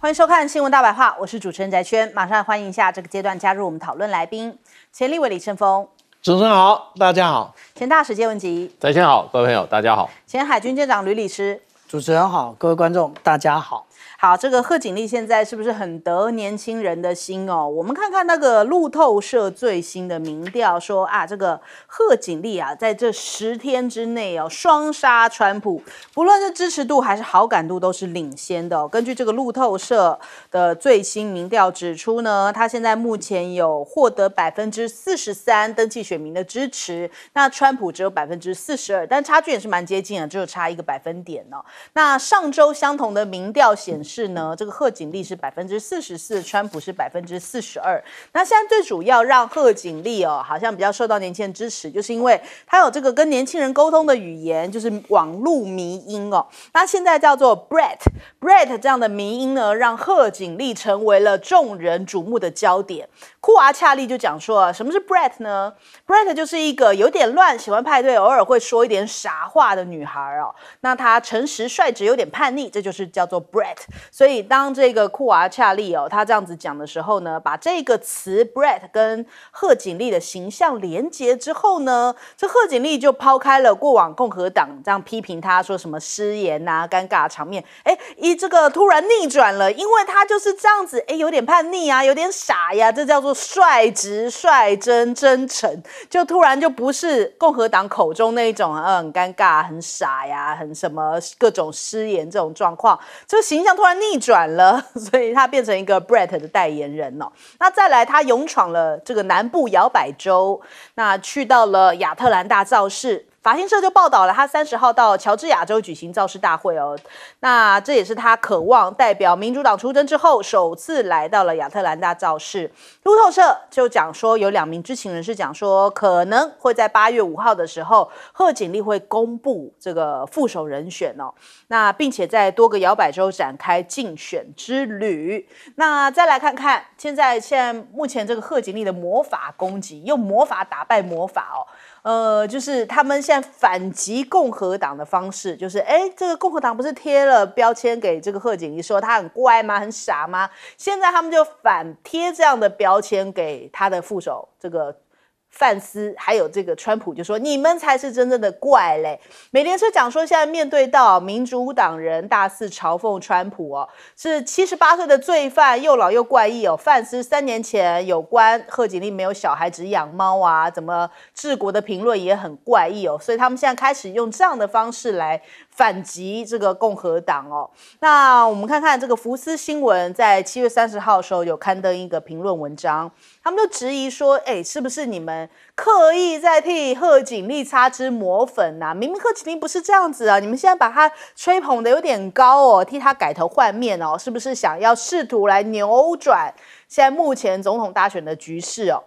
欢迎收看《新闻大白话》，我是主持人翟圈。马上欢迎一下，这个阶段加入我们讨论来宾：前立委李胜峰。主持人好，大家好。前大使谢文吉。翟圈好，各位朋友，大家好。前海军舰长吕礼师。主持人好，各位观众，大家好。好，这个贺锦丽现在是不是很得年轻人的心哦？我们看看那个路透社最新的民调，说啊，这个贺锦丽啊，在这十天之内哦，双杀川普，不论是支持度还是好感度都是领先的哦。根据这个路透社的最新民调指出呢，他现在目前有获得百分之四十三登记选民的支持，那川普只有百分之四十二，但差距也是蛮接近的，只有差一个百分点呢。那上周相同的民调。显示呢，这个贺锦丽是百分之四十四，川普是百分之四十二。那现在最主要让贺锦丽哦，好像比较受到年轻人支持，就是因为他有这个跟年轻人沟通的语言，就是网络迷音哦。那现在叫做 Brett，Brett 这样的迷音呢，让贺锦丽成为了众人瞩目的焦点。库娃恰利就讲说啊，什么是 Brett 呢？Brett 就是一个有点乱、喜欢派对、偶尔会说一点傻话的女孩哦。那她诚实率直，有点叛逆，这就是叫做 Brett。所以当这个库娃恰利哦，他这样子讲的时候呢，把这个词 Brett 跟贺锦丽的形象连接之后呢，这贺锦丽就抛开了过往共和党这样批评他说什么失言呐、尴尬场面，哎，一这个突然逆转了，因为他就是这样子，哎，有点叛逆啊，有点傻呀，这叫做率直、率真、真诚，就突然就不是共和党口中那一种，嗯，尴尬、很傻呀、很什么各种失言这种状况，这形象。突然逆转了，所以他变成一个 Brett 的代言人哦。那再来，他勇闯了这个南部摇摆州，那去到了亚特兰大造势。法新社就报道了，他三十号到乔治亚州举行造势大会哦。那这也是他渴望代表民主党出征之后，首次来到了亚特兰大造势。路透社就讲说，有两名知情人士讲说，可能会在八月五号的时候，贺锦丽会公布这个副手人选哦。那并且在多个摇摆州展开竞选之旅。那再来看看现在，现在目前这个贺锦丽的魔法攻击，用魔法打败魔法哦。呃，就是他们现在反击共和党的方式，就是哎，这个共和党不是贴了标签给这个贺锦丽说他很怪吗、很傻吗？现在他们就反贴这样的标签给他的副手这个。范斯还有这个川普就说：“你们才是真正的怪嘞！”美联社讲说，现在面对到民主党人，大肆嘲讽川普哦，是七十八岁的罪犯，又老又怪异哦。范斯三年前有关贺锦丽没有小孩只养猫啊，怎么治国的评论也很怪异哦，所以他们现在开始用这样的方式来。反击这个共和党哦，那我们看看这个福斯新闻在七月三十号的时候有刊登一个评论文章，他们就质疑说，哎，是不是你们刻意在替贺锦丽擦脂抹粉呢？明明贺锦丽不是这样子啊，你们现在把他吹捧的有点高哦，替他改头换面哦，是不是想要试图来扭转现在目前总统大选的局势哦？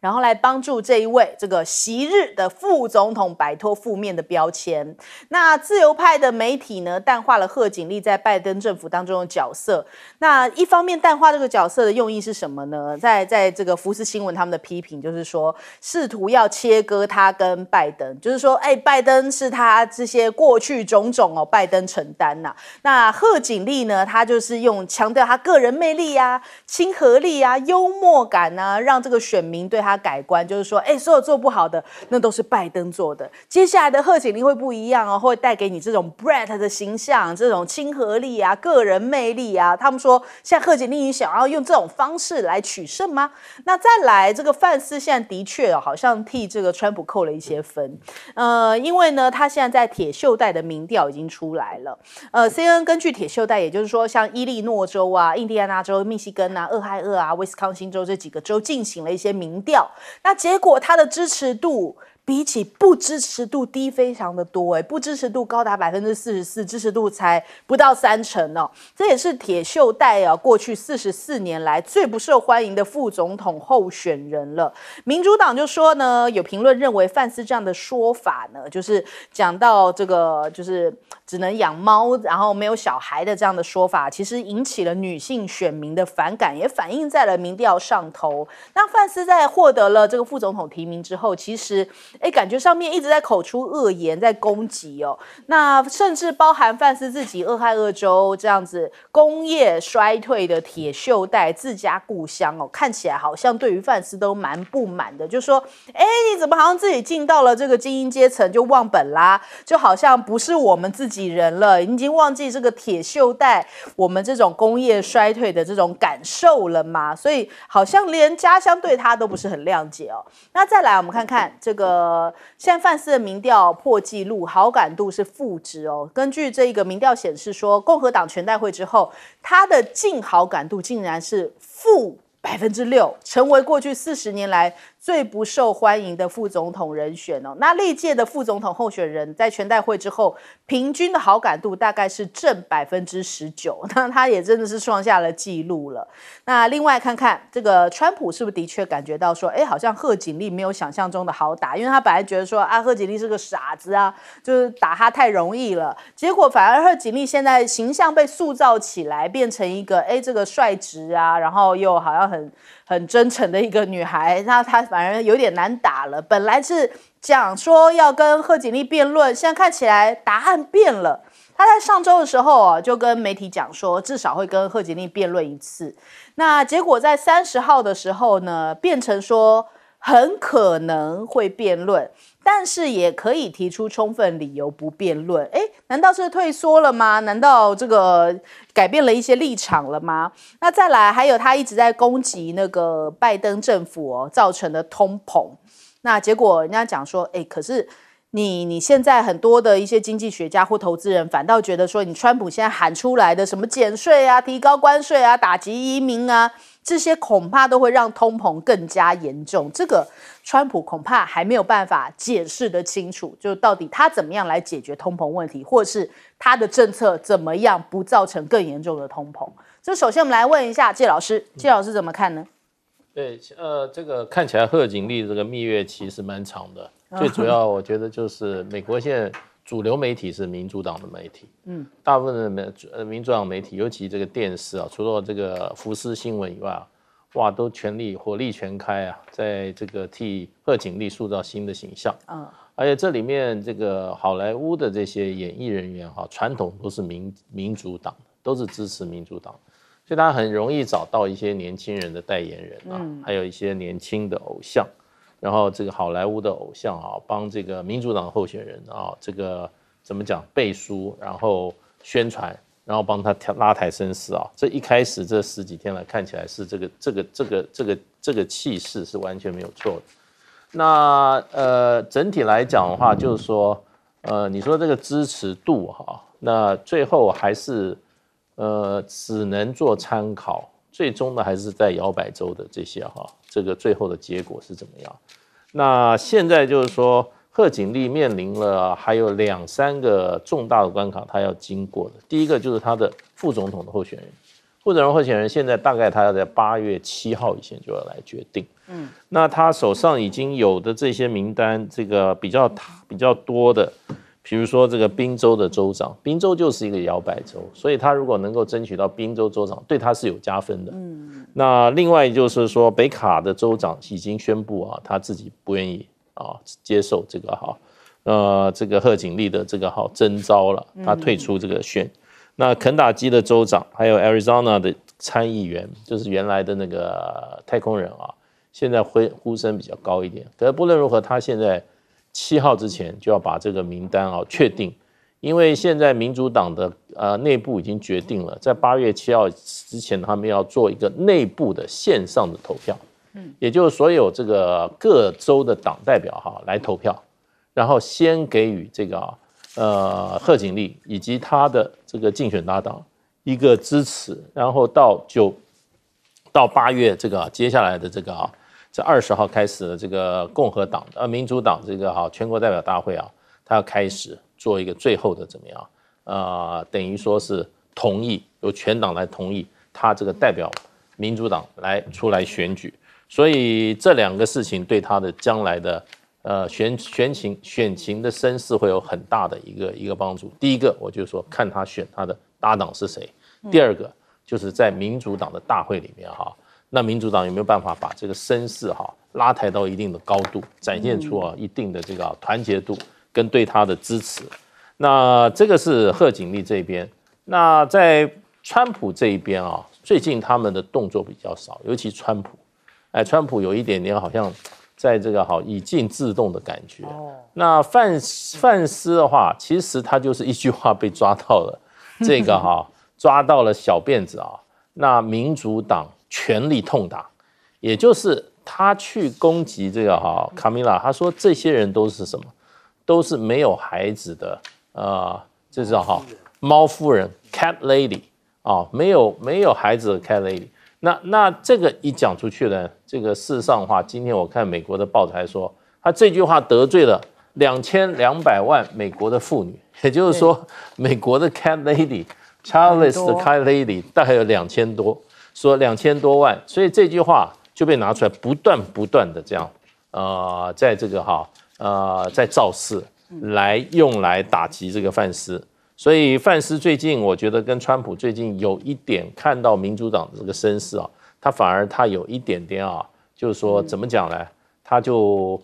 然后来帮助这一位这个昔日的副总统摆脱负面的标签。那自由派的媒体呢，淡化了贺锦丽在拜登政府当中的角色。那一方面淡化这个角色的用意是什么呢？在在这个福斯新闻他们的批评就是说，试图要切割他跟拜登，就是说，哎，拜登是他这些过去种种哦，拜登承担呐。那贺锦丽呢，他就是用强调他个人魅力呀、亲和力呀、幽默感呐，让这个选民对他。他改观就是说，哎，所有做不好的那都是拜登做的。接下来的贺锦丽会不一样哦，会带给你这种 Brett 的形象，这种亲和力啊，个人魅力啊。他们说，像贺锦丽，你想要用这种方式来取胜吗？那再来，这个范斯现在的确好像替这个川普扣了一些分，呃，因为呢，他现在在铁锈带的民调已经出来了。呃，C N 根据铁锈带，也就是说，像伊利诺州啊、印第安纳州、密西根啊、俄亥俄啊、威斯康星州这几个州进行了一些民调。那结果，他的支持度。比起不支持度低非常的多哎，不支持度高达百分之四十四，支持度才不到三成哦。这也是铁锈带啊过去四十四年来最不受欢迎的副总统候选人了。民主党就说呢，有评论认为范斯这样的说法呢，就是讲到这个就是只能养猫，然后没有小孩的这样的说法，其实引起了女性选民的反感，也反映在了民调上头。那范斯在获得了这个副总统提名之后，其实。哎，感觉上面一直在口出恶言，在攻击哦。那甚至包含范斯自己，恶害恶州这样子，工业衰退的铁锈带，自家故乡哦，看起来好像对于范斯都蛮不满的，就说，哎，你怎么好像自己进到了这个精英阶层就忘本啦？就好像不是我们自己人了，已经忘记这个铁锈带，我们这种工业衰退的这种感受了吗？所以好像连家乡对他都不是很谅解哦。那再来，我们看看这个。呃，现在范斯的民调破纪录，好感度是负值哦。根据这一个民调显示，说共和党全代会之后，他的净好感度竟然是负百分之六，成为过去四十年来。最不受欢迎的副总统人选哦，那历届的副总统候选人在全代会之后平均的好感度大概是正百分之十九，那他也真的是创下了纪录了。那另外看看这个川普是不是的确感觉到说，哎，好像贺锦丽没有想象中的好打，因为他本来觉得说啊，贺锦丽是个傻子啊，就是打他太容易了，结果反而贺锦丽现在形象被塑造起来，变成一个哎，这个率直啊，然后又好像很。很真诚的一个女孩，那她反而有点难打了。本来是讲说要跟贺锦丽辩论，现在看起来答案变了。她在上周的时候啊，就跟媒体讲说，至少会跟贺锦丽辩论一次。那结果在三十号的时候呢，变成说很可能会辩论。但是也可以提出充分理由不辩论。诶，难道是退缩了吗？难道这个改变了一些立场了吗？那再来，还有他一直在攻击那个拜登政府哦，造成的通膨。那结果人家讲说，诶，可是你你现在很多的一些经济学家或投资人，反倒觉得说，你川普现在喊出来的什么减税啊、提高关税啊、打击移民啊。这些恐怕都会让通膨更加严重，这个川普恐怕还没有办法解释得清楚，就到底他怎么样来解决通膨问题，或是他的政策怎么样不造成更严重的通膨。这首先我们来问一下谢老师，谢老师怎么看呢？对，呃，这个看起来贺锦丽这个蜜月期是蛮长的，最主要我觉得就是美国现在。主流媒体是民主党的媒体，嗯，大部分的民呃民主党媒体，尤其这个电视啊，除了这个福斯新闻以外啊，哇，都全力火力全开啊，在这个替贺锦丽塑造新的形象。嗯，而且这里面这个好莱坞的这些演艺人员哈，传统都是民民主党都是支持民主党所以他很容易找到一些年轻人的代言人啊，还有一些年轻的偶像。然后这个好莱坞的偶像啊，帮这个民主党候选人啊，这个怎么讲背书，然后宣传，然后帮他拉抬声势啊。这一开始这十几天来，看起来是这个这个这个这个这个气势是完全没有错的。那呃，整体来讲的话，就是说呃，你说这个支持度哈，那最后还是呃，只能做参考。最终呢还是在摇摆州的这些哈，这个最后的结果是怎么样？那现在就是说，贺锦丽面临了还有两三个重大的关卡，他要经过的。第一个就是他的副总统的候选人，副总统候选人现在大概他要在八月七号以前就要来决定。嗯，那他手上已经有的这些名单，这个比较比较多的。比如说这个宾州的州长，宾州就是一个摇摆州，所以他如果能够争取到宾州州长，对他是有加分的。嗯，那另外就是说，北卡的州长已经宣布啊，他自己不愿意啊接受这个哈，呃，这个贺锦丽的这个哈征召了，他退出这个选。那肯塔基的州长，还有 Arizona 的参议员，就是原来的那个太空人啊，现在呼呼声比较高一点。可是不论如何，他现在。七号之前就要把这个名单啊确定，因为现在民主党的呃内部已经决定了，在八月七号之前，他们要做一个内部的线上的投票，嗯，也就是所有这个各州的党代表哈来投票，然后先给予这个啊呃贺锦丽以及他的这个竞选搭档一个支持，然后到九到八月这个接下来的这个啊。在二十号开始，的这个共和党呃民主党这个哈全国代表大会啊，他要开始做一个最后的怎么样？呃，等于说是同意由全党来同意他这个代表民主党来出来选举。所以这两个事情对他的将来的呃选选情选情的声势会有很大的一个一个帮助。第一个我就说看他选他的搭档是谁；第二个就是在民主党的大会里面哈。那民主党有没有办法把这个声势哈拉抬到一定的高度，展现出啊一定的这个团结度跟对他的支持？那这个是贺锦丽这边。那在川普这一边啊，最近他们的动作比较少，尤其川普，哎，川普有一点点好像在这个好以静制动的感觉。那范范斯的话，其实他就是一句话被抓到了，这个哈抓到了小辫子啊。那民主党。全力痛打，也就是他去攻击这个哈卡米拉，他说这些人都是什么，都是没有孩子的，呃，这是哈猫夫人 cat lady 啊，没有没有孩子的 cat lady。那那这个一讲出去呢，这个事实上话，今天我看美国的报纸说，他这句话得罪了两千两百万美国的妇女，也就是说美国的 cat l a d y c h a l l e s s 的 cat lady 大概有两千多。说两千多万，所以这句话就被拿出来，不断不断的这样，呃，在这个哈，呃，在造势，来用来打击这个范斯。所以范斯最近，我觉得跟川普最近有一点看到民主党的这个声势啊，他反而他有一点点啊，就是说怎么讲呢？他就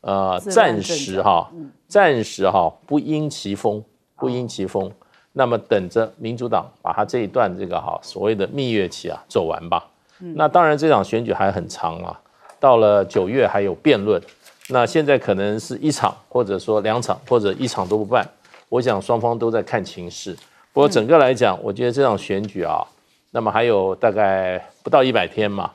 呃暂时哈，暂时哈不因其风，不因其风。那么等着民主党把他这一段这个哈所谓的蜜月期啊走完吧。那当然这场选举还很长啊，到了九月还有辩论。那现在可能是一场，或者说两场，或者一场都不办。我想双方都在看情势。不过整个来讲，我觉得这场选举啊，那么还有大概不到一百天嘛，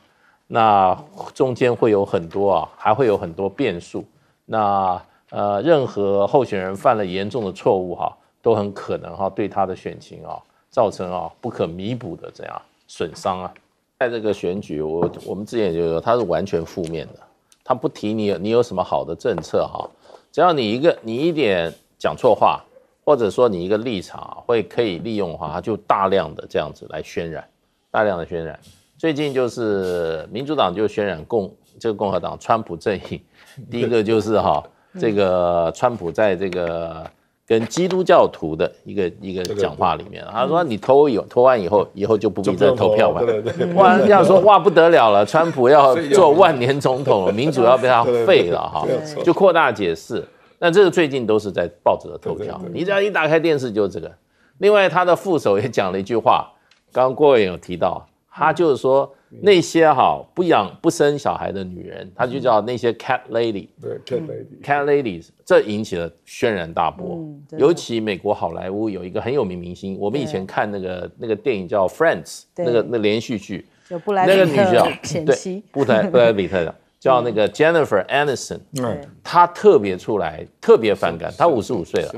那中间会有很多啊，还会有很多变数。那呃，任何候选人犯了严重的错误哈。都很可能哈，对他的选情啊造成啊不可弥补的这样损伤啊。在这个选举，我我们之前就说他是完全负面的，他不提你你有什么好的政策哈，只要你一个你一点讲错话，或者说你一个立场会可以利用的话，他就大量的这样子来渲染，大量的渲染。最近就是民主党就渲染共这个共和党川普阵营，第一个就是哈这个川普在这个。跟基督教徒的一个一个讲话里面，他说：“你投有投完以后，以后就不必再投票了。”突然要说：“哇，不得了了，川普要做万年总统了，民主要被他废了哈。”就扩大解释。那这个最近都是在报纸的头条，你只要一打开电视就是这个。另外，他的副手也讲了一句话，刚郭伟有提到，他就是说。那些哈不养不生小孩的女人，她就叫那些 cat lady。对，cat lady，cat ladies，这引起了轩然大波。尤其美国好莱坞有一个很有名明星，我们以前看那个那个电影叫《Friends》，那个那连续剧，那个女角，对，布莱布莱比特的，叫那个 Jennifer Aniston。她特别出来，特别反感。她五十五岁了，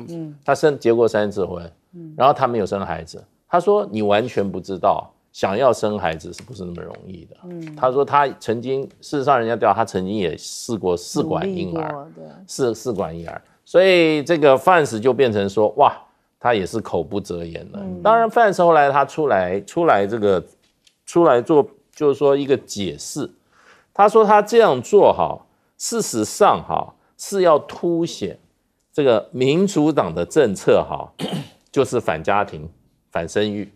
她生结过三次婚，然后她没有生孩子。她说：“你完全不知道。”想要生孩子是不是那么容易的？嗯，他说他曾经，事实上人家调他曾经也试过试管婴儿，试试管婴儿。所以这个范氏就变成说，哇，他也是口不择言了。当然，范氏后来他出来，出来这个，出来做就是说一个解释，他说他这样做哈，事实上哈是要凸显这个民主党的政策哈，就是反家庭、反生育。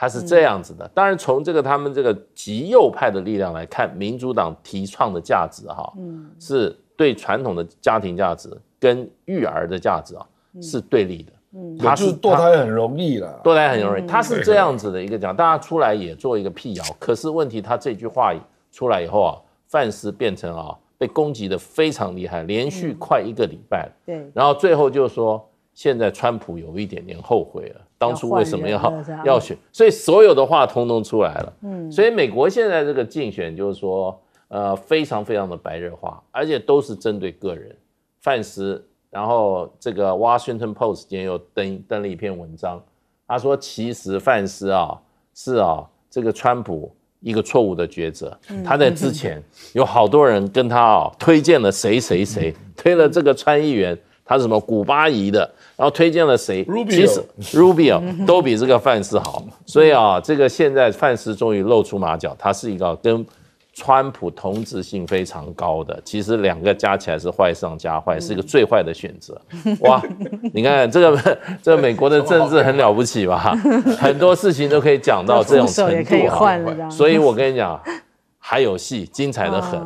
他是这样子的，当然从这个他们这个极右派的力量来看，民主党提倡的价值哈，嗯，是对传统的家庭价值跟育儿的价值啊是对立的，嗯，他是堕胎很容易了，堕胎很容易，他是这样子的一个讲，大家出来也做一个辟谣，可是问题他这句话出来以后啊，范斯变成啊被攻击的非常厉害，连续快一个礼拜，对，然后最后就说现在川普有一点点后悔了。当初为什么要要选？所以所有的话通通出来了。嗯，所以美国现在这个竞选就是说，呃，非常非常的白热化，而且都是针对个人。范斯，然后这个《Washington Post》今天又登登了一篇文章，他说其实范斯啊是啊这个川普一个错误的抉择。他在之前有好多人跟他啊推荐了谁谁谁，推了这个川议员，他是什么古巴裔的。然后推荐了谁？其实 Rubio 都比这个范斯好，所以啊，这个现在范斯终于露出马脚，他是一个跟川普同质性非常高的，其实两个加起来是坏上加坏，是一个最坏的选择。哇，你看这个 这美国的政治很了不起吧？很多事情都可以讲到这种程度，所以，我跟你讲，还有戏，精彩的很。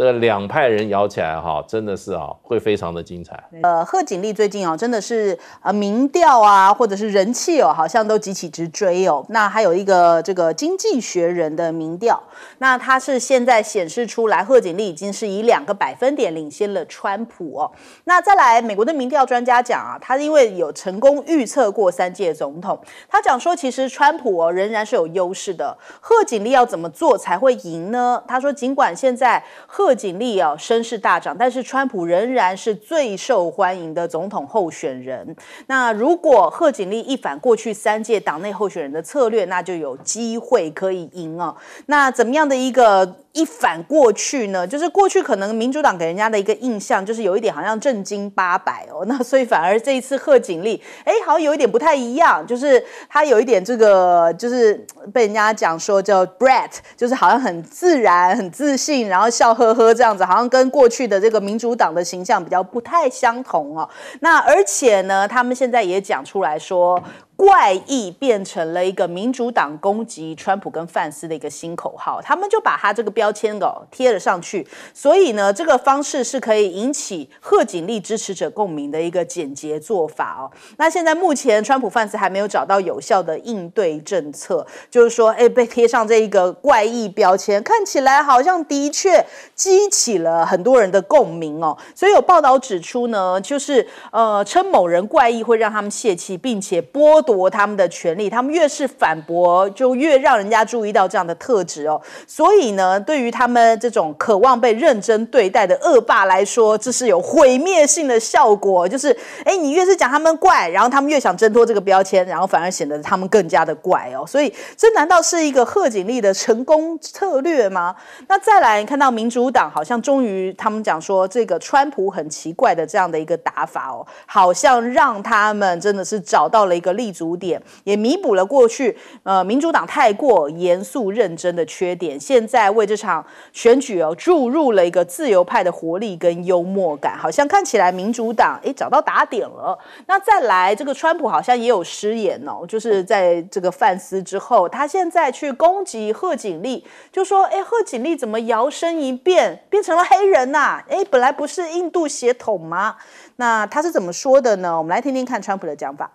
这个两派人摇起来哈，真的是啊，会非常的精彩。呃，贺锦丽最近啊，真的是啊，民调啊，或者是人气哦，好像都急起直追哦。那还有一个这个《经济学人》的民调，那它是现在显示出来，贺锦丽已经是以两个百分点领先了川普哦。那再来，美国的民调专家讲啊，他因为有成功预测过三届总统，他讲说，其实川普仍然是有优势的。贺锦丽要怎么做才会赢呢？他说，尽管现在贺。贺锦丽啊，声势大涨，但是川普仍然是最受欢迎的总统候选人。那如果贺锦丽一反过去三届党内候选人的策略，那就有机会可以赢啊。那怎么样的一个？一反过去呢，就是过去可能民主党给人家的一个印象就是有一点好像正经八百哦，那所以反而这一次贺锦丽，哎，好像有一点不太一样，就是他有一点这个就是被人家讲说叫 Brett，就是好像很自然、很自信，然后笑呵呵这样子，好像跟过去的这个民主党的形象比较不太相同哦。那而且呢，他们现在也讲出来说。怪异变成了一个民主党攻击川普跟范斯的一个新口号，他们就把他这个标签哦贴了上去。所以呢，这个方式是可以引起贺锦丽支持者共鸣的一个简洁做法哦。那现在目前川普范斯还没有找到有效的应对政策，就是说，哎，被贴上这一个怪异标签，看起来好像的确激起了很多人的共鸣哦。所以有报道指出呢，就是呃称某人怪异会让他们泄气，并且剥。夺他们的权利，他们越是反驳，就越让人家注意到这样的特质哦。所以呢，对于他们这种渴望被认真对待的恶霸来说，这是有毁灭性的效果。就是，哎，你越是讲他们怪，然后他们越想挣脱这个标签，然后反而显得他们更加的怪哦。所以，这难道是一个贺锦丽的成功策略吗？那再来看到民主党，好像终于他们讲说，这个川普很奇怪的这样的一个打法哦，好像让他们真的是找到了一个立足。主点也弥补了过去呃民主党太过严肃认真的缺点，现在为这场选举哦注入了一个自由派的活力跟幽默感，好像看起来民主党诶找到打点了。那再来这个川普好像也有失言哦，就是在这个范斯之后，他现在去攻击贺锦丽，就说诶贺锦丽怎么摇身一变变成了黑人呐？诶本来不是印度血统吗？那他是怎么说的呢？我们来听听看川普的讲法。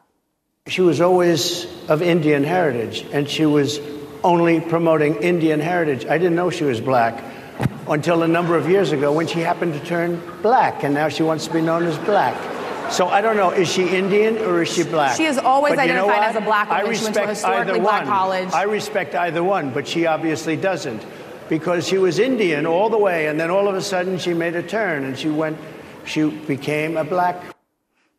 She was always of Indian heritage, and she was only promoting Indian heritage. I didn't know she was black until a number of years ago when she happened to turn black, and now she wants to be known as black. So I don't know, is she Indian or is she black? She is always but identified you know as a black woman. I respect she went to a historically black college. I respect either one, but she obviously doesn't because she was Indian all the way, and then all of a sudden she made a turn and she went, she became a black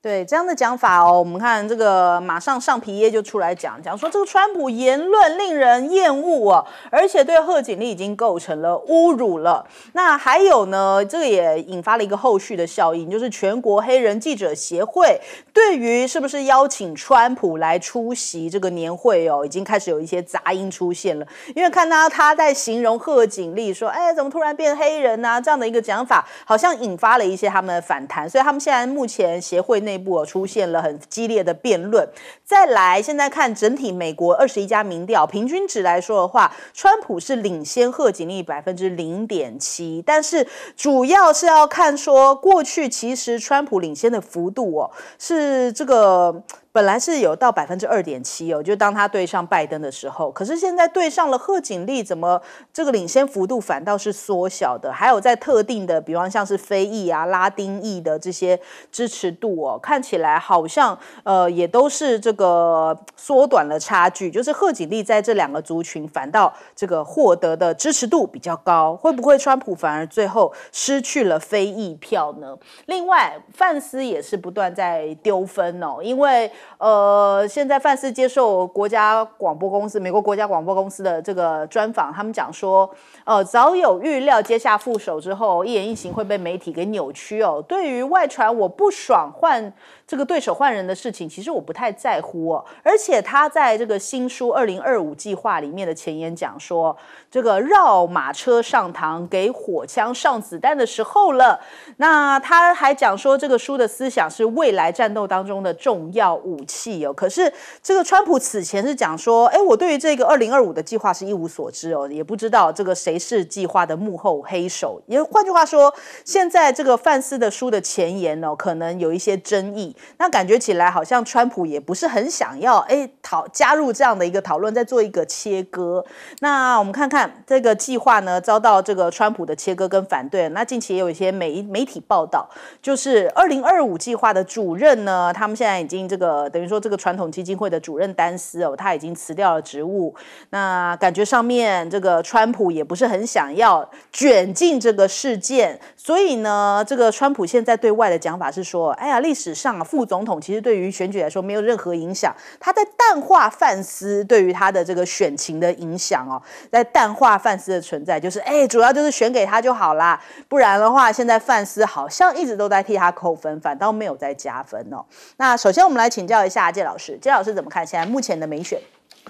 对这样的讲法哦，我们看这个马上上皮耶就出来讲，讲说这个川普言论令人厌恶哦，而且对贺锦丽已经构成了侮辱了。那还有呢，这个也引发了一个后续的效应，就是全国黑人记者协会对于是不是邀请川普来出席这个年会哦，已经开始有一些杂音出现了。因为看到他在形容贺锦丽说：“哎，怎么突然变黑人呢？”这样的一个讲法，好像引发了一些他们的反弹，所以他们现在目前协会内。内部出现了很激烈的辩论。再来，现在看整体美国二十一家民调平均值来说的话，川普是领先贺锦丽百分之零点七。但是主要是要看说过去其实川普领先的幅度哦，是这个。本来是有到百分之二点七哦，就当他对上拜登的时候，可是现在对上了贺锦丽，怎么这个领先幅度反倒是缩小的？还有在特定的，比方像是非裔啊、拉丁裔的这些支持度哦，看起来好像呃也都是这个缩短了差距。就是贺锦丽在这两个族群反倒这个获得的支持度比较高，会不会川普反而最后失去了非裔票呢？另外，范斯也是不断在丢分哦，因为。呃，现在范斯接受国家广播公司、美国国家广播公司的这个专访，他们讲说，呃，早有预料，接下副手之后，一言一行会被媒体给扭曲哦。对于外传我不爽换。这个对手换人的事情，其实我不太在乎哦。而且他在这个新书《二零二五计划》里面的前言讲说，这个绕马车上膛给火枪上子弹的时候了。那他还讲说，这个书的思想是未来战斗当中的重要武器哦。可是这个川普此前是讲说，哎，我对于这个二零二五的计划是一无所知哦，也不知道这个谁是计划的幕后黑手。也换句话说，现在这个范斯的书的前言哦，可能有一些争议。那感觉起来好像川普也不是很想要哎讨加入这样的一个讨论，再做一个切割。那我们看看这个计划呢，遭到这个川普的切割跟反对。那近期也有一些媒媒体报道，就是二零二五计划的主任呢，他们现在已经这个等于说这个传统基金会的主任丹斯哦，他已经辞掉了职务。那感觉上面这个川普也不是很想要卷进这个事件，所以呢，这个川普现在对外的讲法是说，哎呀，历史上。副总统其实对于选举来说没有任何影响，他在淡化范斯对于他的这个选情的影响哦，在淡化范斯的存在，就是哎，主要就是选给他就好啦，不然的话，现在范斯好像一直都在替他扣分，反倒没有在加分哦。那首先我们来请教一下谢老师，谢老师怎么看现在目前的美选？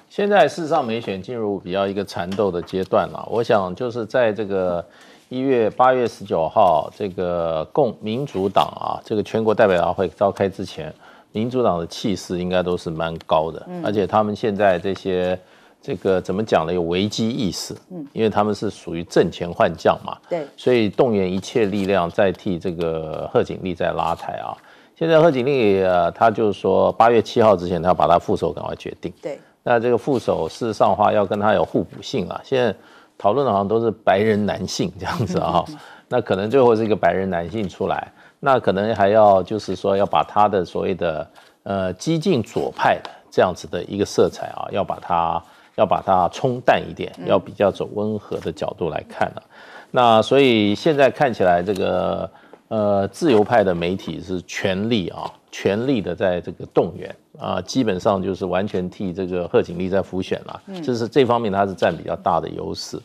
现在事实上美选进入比较一个缠斗的阶段了，我想就是在这个。一月八月十九号，这个共民主党啊，这个全国代表大会召开之前，民主党的气势应该都是蛮高的，嗯，而且他们现在这些，这个怎么讲呢？有危机意识，嗯，因为他们是属于挣钱换将嘛，对，所以动员一切力量在替这个贺锦丽在拉台啊。现在贺锦丽呃，他就是说八月七号之前，他要把他副手赶快决定，对，那这个副手事实上话要跟他有互补性啊，现在。讨论的好像都是白人男性这样子啊，那可能最后是一个白人男性出来，那可能还要就是说要把他的所谓的呃激进左派的这样子的一个色彩啊，要把它要把它冲淡一点，要比较走温和的角度来看了。那所以现在看起来这个呃自由派的媒体是全力啊，全力的在这个动员。啊，基本上就是完全替这个贺锦丽在浮选了，这是这方面他是占比较大的优势。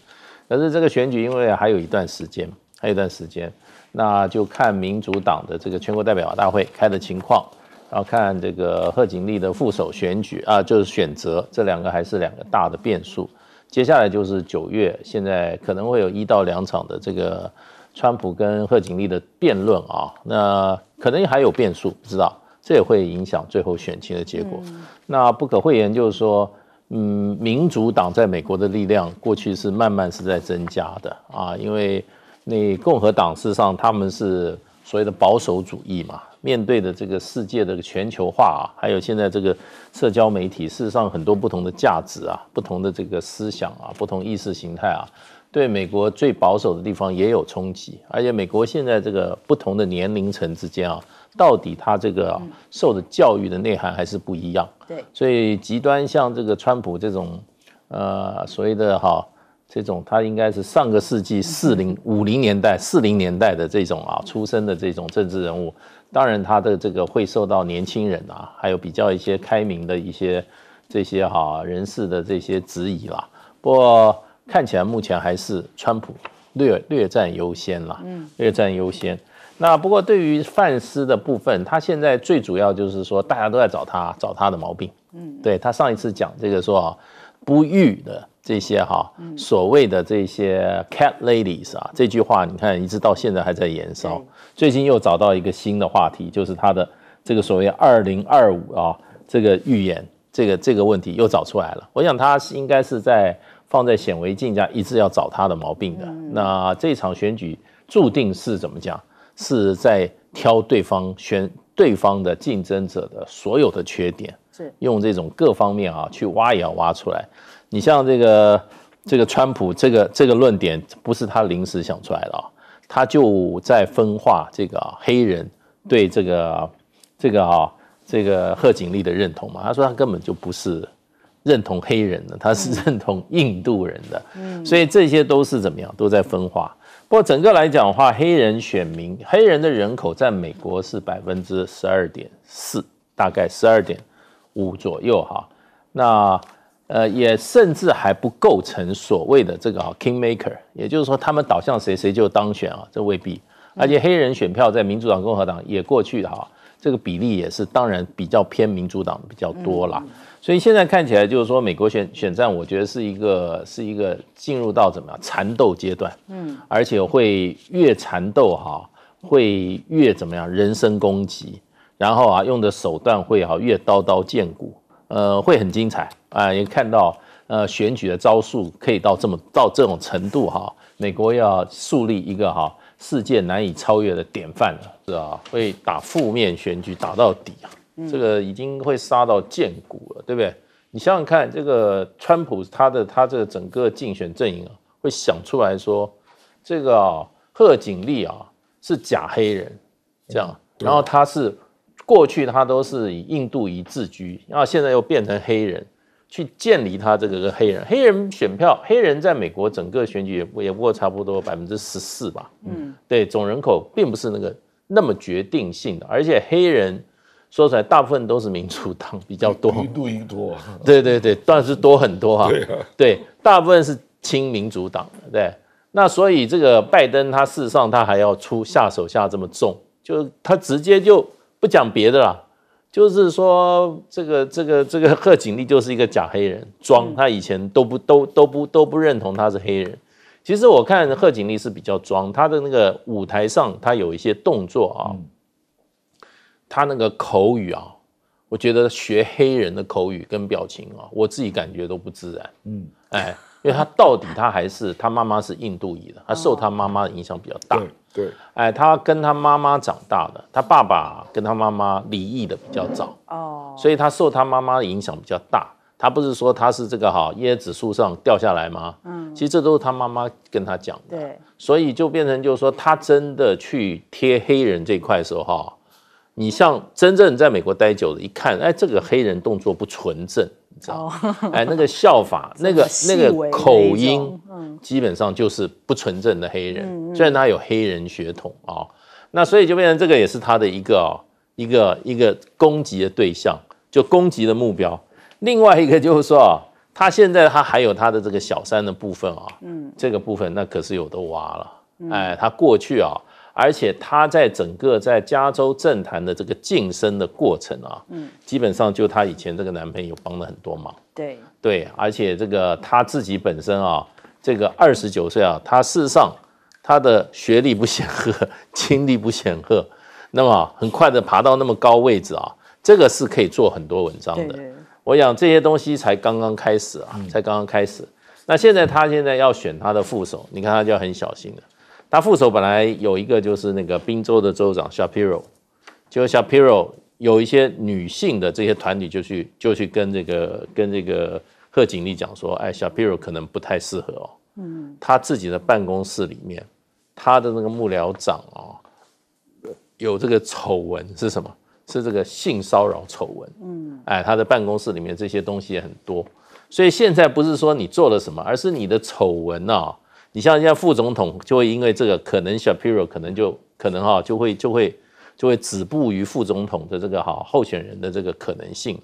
可是这个选举因为还有一段时间，还有一段时间，那就看民主党的这个全国代表大会开的情况，然后看这个贺锦丽的副手选举啊，就是选择这两个还是两个大的变数。接下来就是九月，现在可能会有一到两场的这个川普跟贺锦丽的辩论啊，那可能还有变数，不知道。这也会影响最后选情的结果。那不可讳言就是说，嗯，民主党在美国的力量过去是慢慢是在增加的啊，因为那共和党事实上他们是所谓的保守主义嘛，面对的这个世界的全球化啊，还有现在这个社交媒体，事实上很多不同的价值啊、不同的这个思想啊、不同意识形态啊，对美国最保守的地方也有冲击。而且美国现在这个不同的年龄层之间啊。到底他这个受的教育的内涵还是不一样，对，所以极端像这个川普这种，呃，所谓的哈这种，他应该是上个世纪四零五零年代四零年代的这种啊出生的这种政治人物，当然他的这个会受到年轻人啊，还有比较一些开明的一些这些哈人士的这些质疑啦。不过看起来目前还是川普略略占优先嗯，略占优先。那不过，对于范斯的部分，他现在最主要就是说，大家都在找他，找他的毛病。嗯，对他上一次讲这个说啊，不育的这些哈，所谓的这些 cat ladies 啊，这句话你看一直到现在还在燃烧。最近又找到一个新的话题，就是他的这个所谓2025啊，这个预言，这个这个问题又找出来了。我想他是应该是在放在显微镜下一直要找他的毛病的。那这场选举注定是怎么讲？是在挑对方、选对方的竞争者的所有的缺点，是用这种各方面啊去挖也要挖出来。你像这个这个川普，这个这个论点不是他临时想出来的啊，他就在分化这个黑人对这个这个啊这个贺锦丽的认同嘛。他说他根本就不是认同黑人的，他是认同印度人的。嗯，所以这些都是怎么样，都在分化。不过整个来讲的话，黑人选民黑人的人口在美国是百分之十二点四，大概十二点五左右哈。那呃，也甚至还不构成所谓的这个啊 kingmaker，也就是说，他们倒向谁，谁就当选啊，这未必。而且黑人选票在民主党、共和党也过去的哈，这个比例也是当然比较偏民主党比较多了。所以现在看起来就是说，美国选选战，我觉得是一个是一个进入到怎么样缠斗阶段，嗯，而且会越缠斗哈，会越怎么样人身攻击，然后啊，用的手段会好，越刀刀见骨，呃，会很精彩啊，也看到呃选举的招数可以到这么到这种程度哈，美国要树立一个哈世界难以超越的典范了，是啊，会打负面选举打到底啊。这个已经会杀到剑骨了，对不对？你想想看，这个川普他的他这个整个竞选阵营啊，会想出来说，这个贺锦丽啊是假黑人，这样，然后他是过去他都是以印度裔自居，然后现在又变成黑人去建立他这个个黑人黑人选票，黑人在美国整个选举也不也不过差不多百分之十四吧，嗯，对，总人口并不是那个那么决定性的，而且黑人。说出来，大部分都是民主党比较多，多一多，对对对，但是多很多啊，对，对，大部分是亲民主党。对，那所以这个拜登他事实上他还要出下手下这么重，就是他直接就不讲别的啦，就是说这个这个这个贺锦丽就是一个假黑人装，他以前都不都都不都不认同他是黑人，其实我看贺锦丽是比较装，他的那个舞台上他有一些动作啊。他那个口语啊，我觉得学黑人的口语跟表情啊，我自己感觉都不自然。嗯，哎，因为他到底他还是他妈妈是印度裔的，他受他妈妈影响比较大。对，哎，他跟他妈妈长大的，他爸爸跟他妈妈离异的比较早。哦，所以他受他妈妈影响比较大。他不是说他是这个哈椰子树上掉下来吗？嗯，其实这都是他妈妈跟他讲的。对，所以就变成就是说，他真的去贴黑人这块的时候哈。你像真正在美国待久了，一看，哎，这个黑人动作不纯正，你知道？哎，那个笑法，那个那个口音，嗯，基本上就是不纯正的黑人。虽然他有黑人血统啊，那所以就变成这个也是他的一个啊，一个一个攻击的对象，就攻击的目标。另外一个就是说啊，他现在他还有他的这个小三的部分啊，嗯，这个部分那可是有的挖了，哎，他过去啊。而且他在整个在加州政坛的这个晋升的过程啊，嗯，基本上就他以前这个男朋友帮了很多忙，对对，而且这个她自己本身啊，这个二十九岁啊，他事实上他的学历不显赫，经历不显赫，那么很快的爬到那么高位置啊，这个是可以做很多文章的。我想这些东西才刚刚开始啊，才刚刚开始。那现在他现在要选他的副手，你看他就要很小心了。他副手本来有一个就是那个宾州的州长 Shapiro，就 Shapiro 有一些女性的这些团体就去就去跟这个跟这个贺锦丽讲说，哎，Shapiro 可能不太适合哦。嗯，他自己的办公室里面，他的那个幕僚长哦，有这个丑闻是什么？是这个性骚扰丑闻。嗯，哎，他的办公室里面这些东西也很多，所以现在不是说你做了什么，而是你的丑闻啊。你像现在副总统就会因为这个，可能 Shapiro 可能就可能哈就会就会就会止步于副总统的这个哈候选人的这个可能性，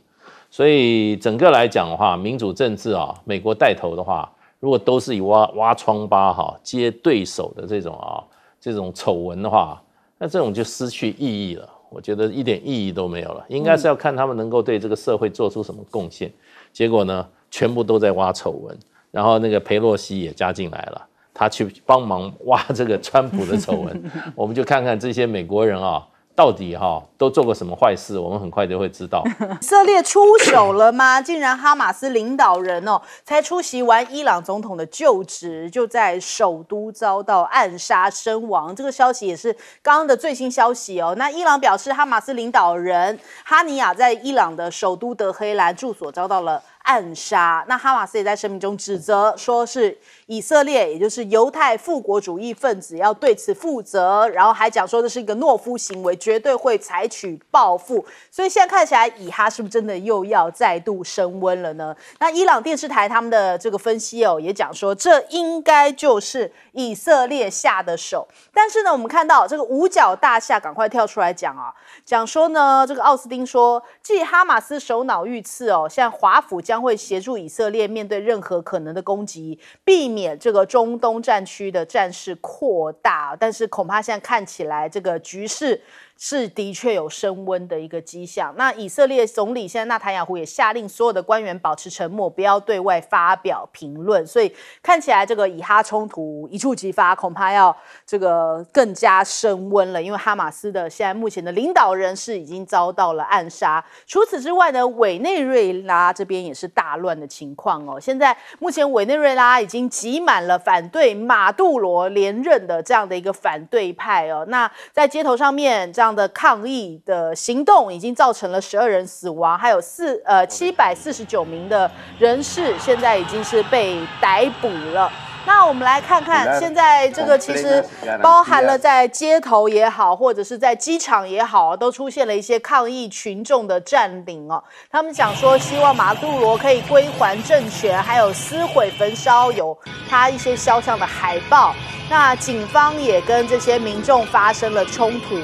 所以整个来讲的话，民主政治啊，美国带头的话，如果都是以挖挖疮疤哈揭对手的这种啊这种丑闻的话，那这种就失去意义了。我觉得一点意义都没有了，应该是要看他们能够对这个社会做出什么贡献。结果呢，全部都在挖丑闻，然后那个佩洛西也加进来了。他去帮忙挖这个川普的丑闻，我们就看看这些美国人啊，到底哈都做过什么坏事，我们很快就会知道。以色列出手了吗？竟然哈马斯领导人哦，才出席完伊朗总统的就职，就在首都遭到暗杀身亡。这个消息也是刚刚的最新消息哦。那伊朗表示，哈马斯领导人哈尼亚在伊朗的首都德黑兰住所遭到了暗杀。那哈马斯也在声明中指责说是。以色列，也就是犹太复国主义分子，要对此负责。然后还讲说这是一个懦夫行为，绝对会采取报复。所以现在看起来，以哈是不是真的又要再度升温了呢？那伊朗电视台他们的这个分析哦，也讲说这应该就是以色列下的手。但是呢，我们看到这个五角大厦赶快跳出来讲啊，讲说呢，这个奥斯汀说，继哈马斯首脑遇刺哦，现在华府将会协助以色列面对任何可能的攻击，避。免。免这个中东战区的战事扩大，但是恐怕现在看起来这个局势。是的确有升温的一个迹象。那以色列总理现在纳坦雅胡也下令所有的官员保持沉默，不要对外发表评论。所以看起来这个以哈冲突一触即发，恐怕要这个更加升温了。因为哈马斯的现在目前的领导人是已经遭到了暗杀。除此之外呢，委内瑞拉这边也是大乱的情况哦。现在目前委内瑞拉已经挤满了反对马杜罗连任的这样的一个反对派哦。那在街头上面这样。的抗议的行动已经造成了十二人死亡，还有四呃七百四十九名的人士现在已经是被逮捕了。那我们来看看，现在这个其实包含了在街头也好，或者是在机场也好，都出现了一些抗议群众的占领哦。他们讲说希望马杜罗可以归还政权，还有撕毁、焚烧有他一些肖像的海报。那警方也跟这些民众发生了冲突。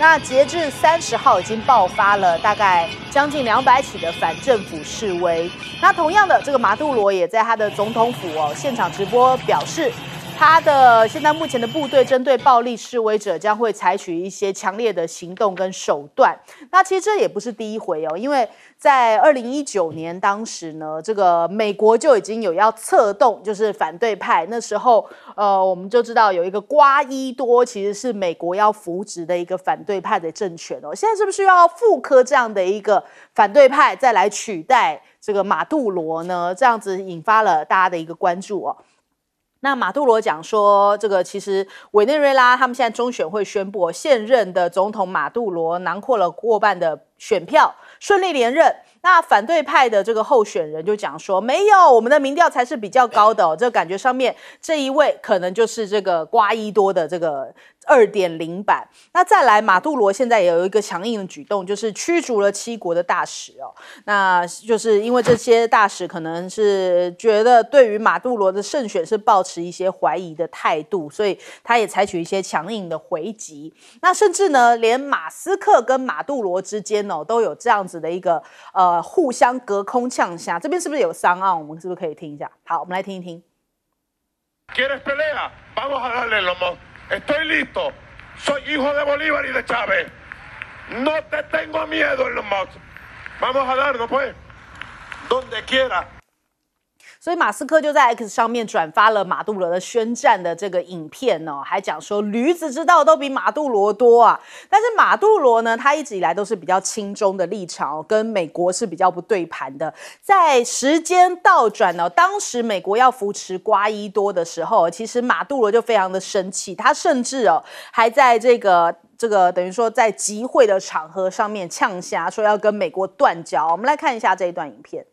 那截至三十号，已经爆发了大概将近两百起的反政府示威。那同样的，这个马杜罗也在他的总统府哦现场直播。表示他的现在目前的部队针对暴力示威者将会采取一些强烈的行动跟手段。那其实这也不是第一回哦，因为在二零一九年当时呢，这个美国就已经有要策动，就是反对派。那时候，呃，我们就知道有一个瓜伊多，其实是美国要扶植的一个反对派的政权哦。现在是不是要复刻这样的一个反对派再来取代这个马杜罗呢？这样子引发了大家的一个关注哦。那马杜罗讲说，这个其实委内瑞拉他们现在中选会宣布，现任的总统马杜罗囊括了过半的选票，顺利连任。那反对派的这个候选人就讲说，没有我们的民调才是比较高的哦。这感觉上面这一位可能就是这个瓜伊多的这个。二点零版，那再来，马杜罗现在也有一个强硬的举动，就是驱逐了七国的大使哦，那就是因为这些大使可能是觉得对于马杜罗的胜选是抱持一些怀疑的态度，所以他也采取一些强硬的回击。那甚至呢，连马斯克跟马杜罗之间哦，都有这样子的一个呃互相隔空呛下。这边是不是有三案？我们是不是可以听一下？好，我们来听一听。Estoy listo. Soy hijo de Bolívar y de Chávez. No te tengo miedo, los Musk. Vamos a darnos, pues. Donde quiera 所以马斯克就在 X 上面转发了马杜罗的宣战的这个影片哦，还讲说驴子之道都比马杜罗多啊。但是马杜罗呢，他一直以来都是比较轻中的立场哦，跟美国是比较不对盘的。在时间倒转哦，当时美国要扶持瓜伊多的时候，其实马杜罗就非常的生气，他甚至哦还在这个这个等于说在集会的场合上面呛下说要跟美国断交。我们来看一下这一段影片。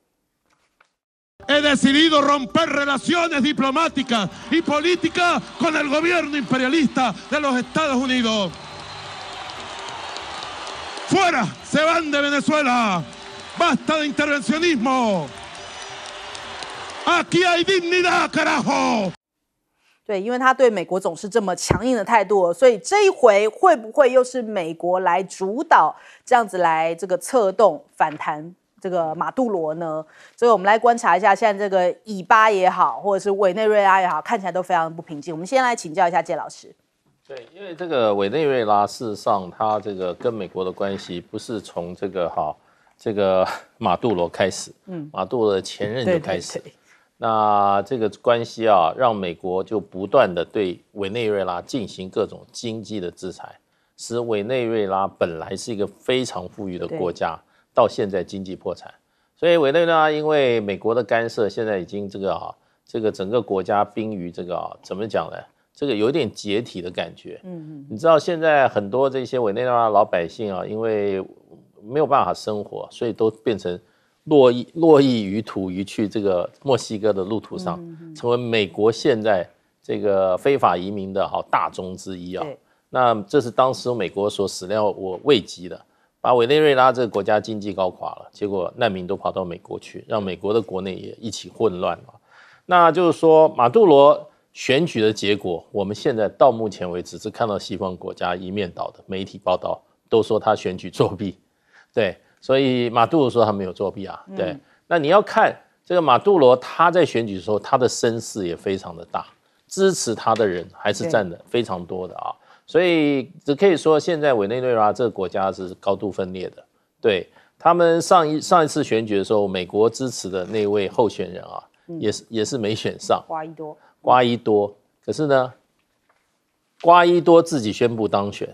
He decidido romper relaciones diplomáticas y políticas con el gobierno imperialista de los Estados Unidos. Fuera, se van de Venezuela. Basta de intervencionismo. Aquí hay dignidad, carajo. 这个马杜罗呢，所以我们来观察一下，现在这个以巴也好，或者是委内瑞拉也好，看起来都非常不平静。我们先来请教一下谢老师。对，因为这个委内瑞拉事实上，它这个跟美国的关系不是从这个哈这个马杜罗开始，嗯，马杜罗的前任就开始。那这个关系啊，让美国就不断的对委内瑞拉进行各种经济的制裁，使委内瑞拉本来是一个非常富裕的国家。到现在经济破产，所以委内瑞拉因为美国的干涉，现在已经这个啊，这个整个国家濒于这个怎么讲呢？这个有点解体的感觉。嗯嗯。你知道现在很多这些委内瑞拉老百姓啊，因为没有办法生活，所以都变成落意落意于土于去这个墨西哥的路途上，成为美国现在这个非法移民的哈大宗之一啊。那这是当时美国所始料我未及的。把委内瑞拉这个国家经济搞垮了，结果难民都跑到美国去，让美国的国内也一起混乱了。那就是说，马杜罗选举的结果，我们现在到目前为止是看到西方国家一面倒的媒体报道，都说他选举作弊。对，所以马杜罗说他没有作弊啊。对，那你要看这个马杜罗他在选举的时候，他的声势也非常的大，支持他的人还是占的非常多的啊。所以只可以说，现在委内瑞拉这个国家是高度分裂的。对他们上一上一次选举的时候，美国支持的那位候选人啊，也是也是没选上。瓜伊多，瓜伊多。可是呢，瓜伊多自己宣布当选，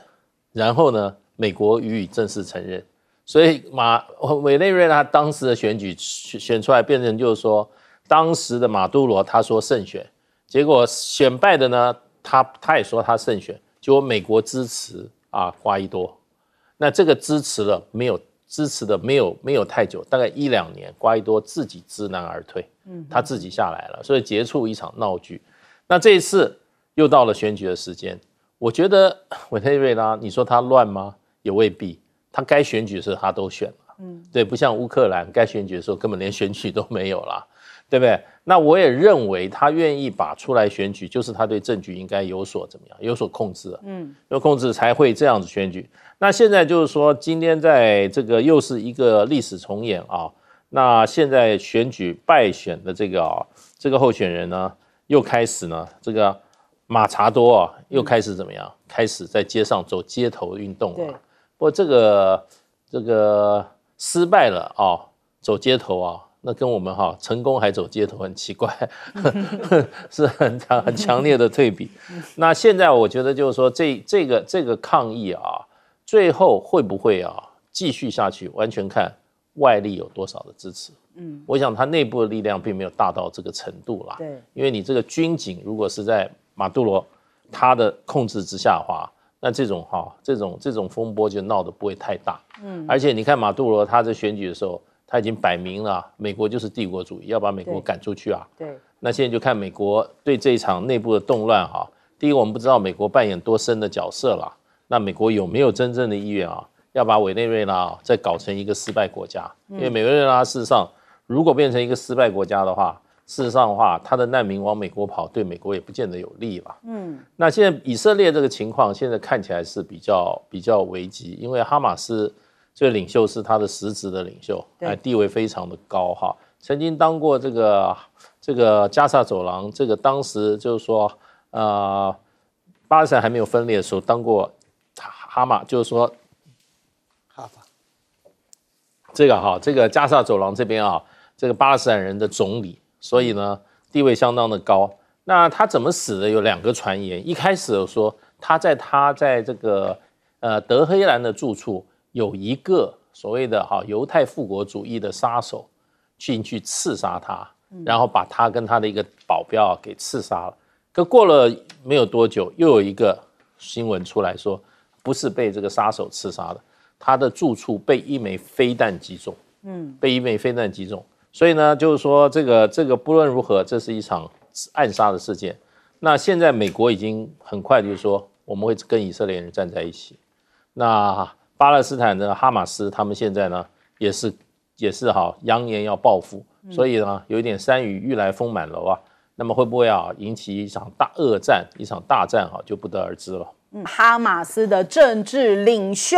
然后呢，美国予以正式承认。所以马委内瑞拉当时的选举选出来，变成就是说，当时的马杜罗他说胜选，结果选败的呢，他他也说他胜选。就美国支持啊，瓜伊多，那这个支持了没有？支持的没有，没有太久，大概一两年，瓜伊多自己知难而退，嗯，他自己下来了，所以结束一场闹剧。那这一次又到了选举的时间，我觉得 委内瑞拉，你说他乱吗？也未必，他该选举时候他都选了，嗯，对，不像乌克兰，该选举的时候根本连选举都没有了。对不对？那我也认为他愿意把出来选举，就是他对政局应该有所怎么样，有所控制。嗯，有控制才会这样子选举。那现在就是说，今天在这个又是一个历史重演啊。那现在选举败选的这个啊，这个候选人呢，又开始呢，这个马查多啊，又开始怎么样？开始在街上走街头运动了。不过这个这个失败了啊，走街头啊。那跟我们哈成功还走街头很奇怪，是很强很强烈的对比。那现在我觉得就是说这这个这个抗议啊，最后会不会啊继续下去，完全看外力有多少的支持。嗯，我想他内部的力量并没有大到这个程度啦。对，因为你这个军警如果是在马杜罗他的控制之下的话，那这种哈这种这种风波就闹得不会太大。嗯，而且你看马杜罗他在选举的时候。他已经摆明了，美国就是帝国主义，要把美国赶出去啊！对，那现在就看美国对这一场内部的动乱啊。第一，我们不知道美国扮演多深的角色了。那美国有没有真正的意愿啊？要把委内瑞拉再搞成一个失败国家？因为委内瑞拉事实上，如果变成一个失败国家的话，事实上的话，他的难民往美国跑，对美国也不见得有利了。嗯。那现在以色列这个情况，现在看起来是比较比较危急，因为哈马斯。这个领袖是他的实职的领袖，哎，地位非常的高哈。曾经当过这个这个加沙走廊，这个当时就是说，呃，巴勒斯坦还没有分裂的时候，当过哈马，就是说，哈马，这个哈，这个加沙走廊这边啊，这个巴勒斯坦人的总理，所以呢，地位相当的高。那他怎么死的？有两个传言。一开始说他在他在这个呃德黑兰的住处。有一个所谓的哈犹太复国主义的杀手进去刺杀他，然后把他跟他的一个保镖给刺杀了。可过了没有多久，又有一个新闻出来说，不是被这个杀手刺杀的，他的住处被一枚飞弹击中。嗯，被一枚飞弹击中。所以呢，就是说这个这个不论如何，这是一场暗杀的事件。那现在美国已经很快就是说，我们会跟以色列人站在一起。那。巴勒斯坦的哈马斯，他们现在呢也是也是哈，扬言要报复，所以呢有一点山雨欲来风满楼啊，那么会不会啊引起一场大恶战，一场大战哈就不得而知了。嗯，哈马斯的政治领袖。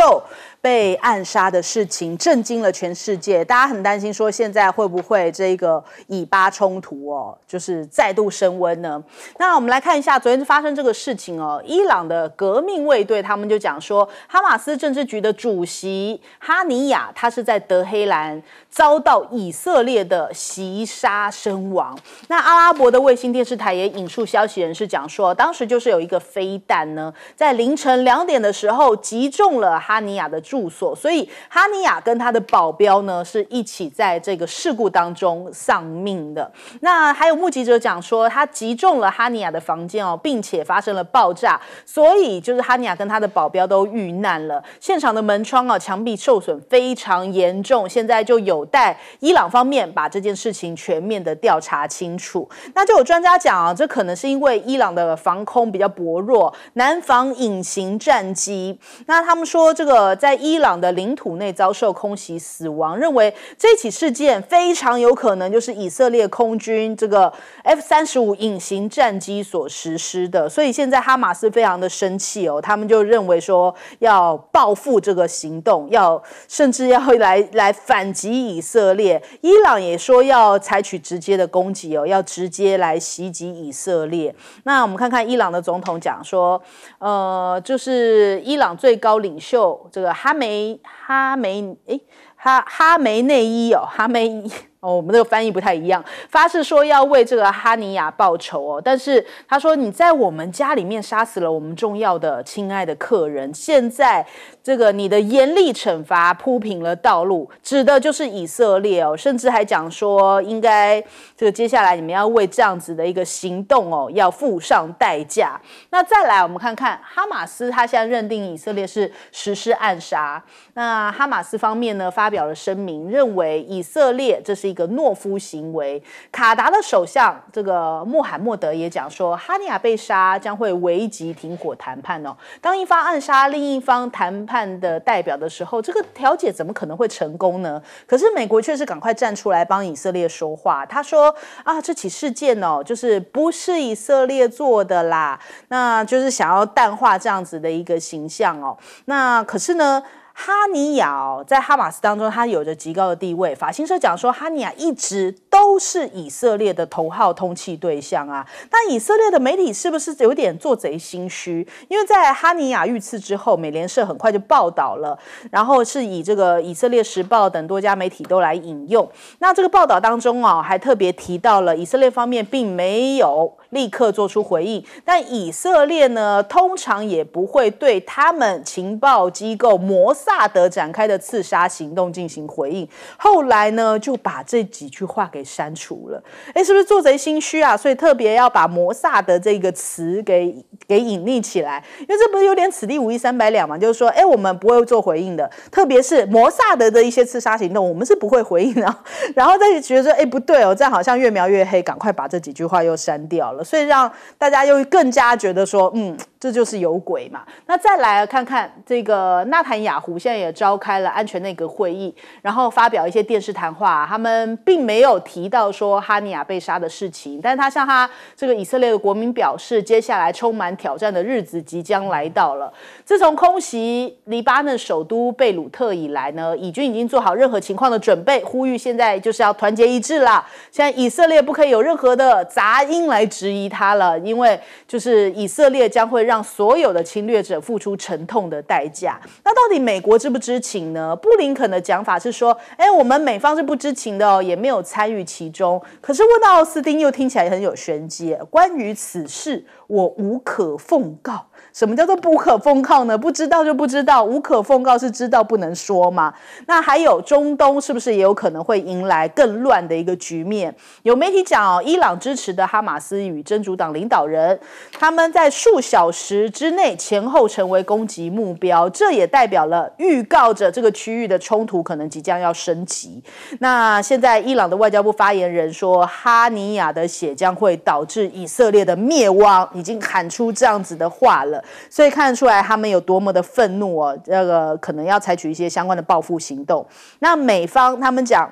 被暗杀的事情震惊了全世界，大家很担心说现在会不会这个以巴冲突哦，就是再度升温呢？那我们来看一下昨天发生这个事情哦，伊朗的革命卫队他们就讲说，哈马斯政治局的主席哈尼亚他是在德黑兰遭到以色列的袭杀身亡。那阿拉伯的卫星电视台也引述消息人士讲说，当时就是有一个飞弹呢，在凌晨两点的时候击中了哈尼亚的。住所，所以哈尼亚跟他的保镖呢是一起在这个事故当中丧命的。那还有目击者讲说，他击中了哈尼亚的房间哦，并且发生了爆炸，所以就是哈尼亚跟他的保镖都遇难了。现场的门窗啊、墙壁受损非常严重，现在就有待伊朗方面把这件事情全面的调查清楚。那就有专家讲啊，这可能是因为伊朗的防空比较薄弱，难防隐形战机。那他们说这个在。伊朗的领土内遭受空袭死亡，认为这起事件非常有可能就是以色列空军这个 F 三十五隐形战机所实施的，所以现在哈马斯非常的生气哦，他们就认为说要报复这个行动，要甚至要来 来反击以色列。伊朗也说要采取直接的攻击哦，要直接来袭击以色列。那我们看看伊朗的总统讲说，呃，就是伊朗最高领袖这个哈。梅哈梅哎，哈哈梅内伊有哈梅。哦，我们那个翻译不太一样。发誓说要为这个哈尼亚报仇哦，但是他说你在我们家里面杀死了我们重要的、亲爱的客人。现在这个你的严厉惩罚铺平了道路，指的就是以色列哦，甚至还讲说应该这个接下来你们要为这样子的一个行动哦要付上代价。那再来我们看看哈马斯，他现在认定以色列是实施暗杀。那哈马斯方面呢发表了声明，认为以色列这是。一个懦夫行为。卡达的首相这个穆罕默德也讲说，哈尼亚被杀将会危及停火谈判哦。当一方暗杀另一方谈判的代表的时候，这个调解怎么可能会成功呢？可是美国却是赶快站出来帮以色列说话。他说啊，这起事件哦，就是不是以色列做的啦，那就是想要淡化这样子的一个形象哦。那可是呢？哈尼亚在哈马斯当中，他有着极高的地位。法新社讲说，哈尼亚一直都是以色列的头号通缉对象啊。那以色列的媒体是不是有点做贼心虚？因为在哈尼亚遇刺之后，美联社很快就报道了，然后是以这个《以色列时报》等多家媒体都来引用。那这个报道当中啊，还特别提到了以色列方面并没有。立刻做出回应，但以色列呢，通常也不会对他们情报机构摩萨德展开的刺杀行动进行回应。后来呢，就把这几句话给删除了。哎，是不是做贼心虚啊？所以特别要把摩萨德这个词给给隐匿起来，因为这不是有点此地无银三百两嘛？就是说，哎，我们不会做回应的，特别是摩萨德的一些刺杀行动，我们是不会回应的。然后再觉得，哎，不对哦，这样好像越描越黑，赶快把这几句话又删掉了。所以让大家又更加觉得说，嗯。这就是有鬼嘛？那再来看看这个纳坦雅胡，现在也召开了安全内阁会议，然后发表一些电视谈话。他们并没有提到说哈尼亚被杀的事情，但是他向他这个以色列的国民表示，接下来充满挑战的日子即将来到了。自从空袭黎巴嫩首都贝鲁特以来呢，以军已经做好任何情况的准备，呼吁现在就是要团结一致啦。现在以色列不可以有任何的杂音来质疑他了，因为就是以色列将会让。让所有的侵略者付出沉痛的代价。那到底美国知不知情呢？布林肯的讲法是说：“哎，我们美方是不知情的哦，也没有参与其中。”可是问到奥斯汀，又听起来很有玄机。关于此事，我无可奉告。什么叫做不可奉告呢？不知道就不知道，无可奉告是知道不能说嘛。那还有中东是不是也有可能会迎来更乱的一个局面？有媒体讲，哦，伊朗支持的哈马斯与真主党领导人，他们在数小时之内前后成为攻击目标，这也代表了预告着这个区域的冲突可能即将要升级。那现在伊朗的外交部发言人说，哈尼亚的血将会导致以色列的灭亡，已经喊出这样子的话了。所以看得出来，他们有多么的愤怒哦，这个可能要采取一些相关的报复行动。那美方他们讲，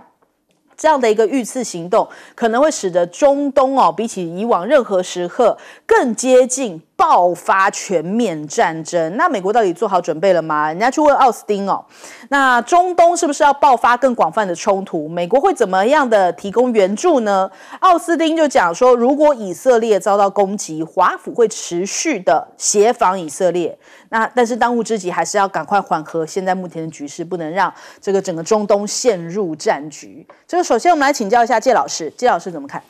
这样的一个遇刺行动，可能会使得中东哦，比起以往任何时刻更接近。爆发全面战争，那美国到底做好准备了吗？人家去问奥斯汀哦，那中东是不是要爆发更广泛的冲突？美国会怎么样的提供援助呢？奥斯汀就讲说，如果以色列遭到攻击，华府会持续的协防以色列。那但是当务之急还是要赶快缓和现在目前的局势，不能让这个整个中东陷入战局。这个首先我们来请教一下谢老师，谢老师怎么看？